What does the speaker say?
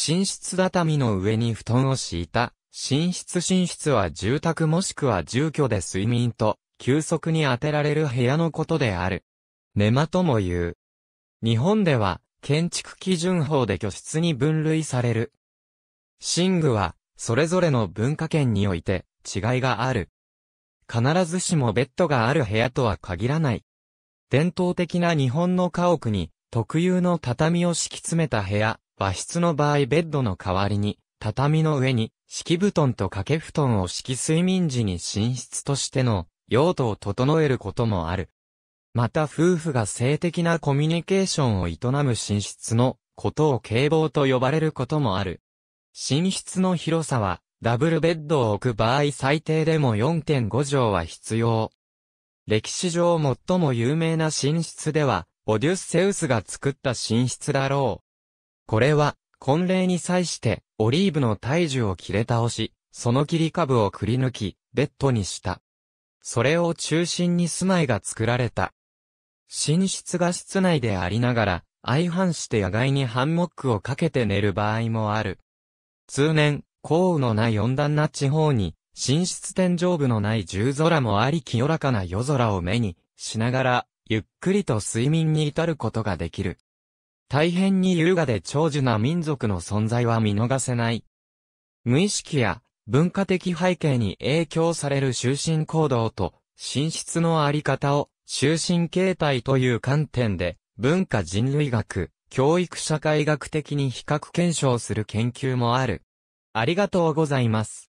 寝室畳の上に布団を敷いた、寝室寝室は住宅もしくは住居で睡眠と、休息に当てられる部屋のことである。寝間とも言う。日本では、建築基準法で居室に分類される。寝具は、それぞれの文化圏において、違いがある。必ずしもベッドがある部屋とは限らない。伝統的な日本の家屋に、特有の畳を敷き詰めた部屋、和室の場合ベッドの代わりに、畳の上に、敷布団と掛け布団を敷き睡眠時に寝室としての用途を整えることもある。また夫婦が性的なコミュニケーションを営む寝室のことを警棒と呼ばれることもある。寝室の広さは、ダブルベッドを置く場合最低でも4.5畳は必要。歴史上最も有名な寝室では、オデュッセウスが作った寝室だろう。これは、婚礼に際して、オリーブの体樹を切れ倒し、その切り株をくり抜き、ベッドにした。それを中心に住まいが作られた。寝室が室内でありながら、相反して野外にハンモックをかけて寝る場合もある。通年、降雨のない温暖な地方に、寝室天井部のない重空もあり清らかな夜空を目にしながら、ゆっくりと睡眠に至ることができる。大変に優雅で長寿な民族の存在は見逃せない。無意識や文化的背景に影響される終身行動と、進出のあり方を、終身形態という観点で、文化人類学、教育社会学的に比較検証する研究もある。ありがとうございます。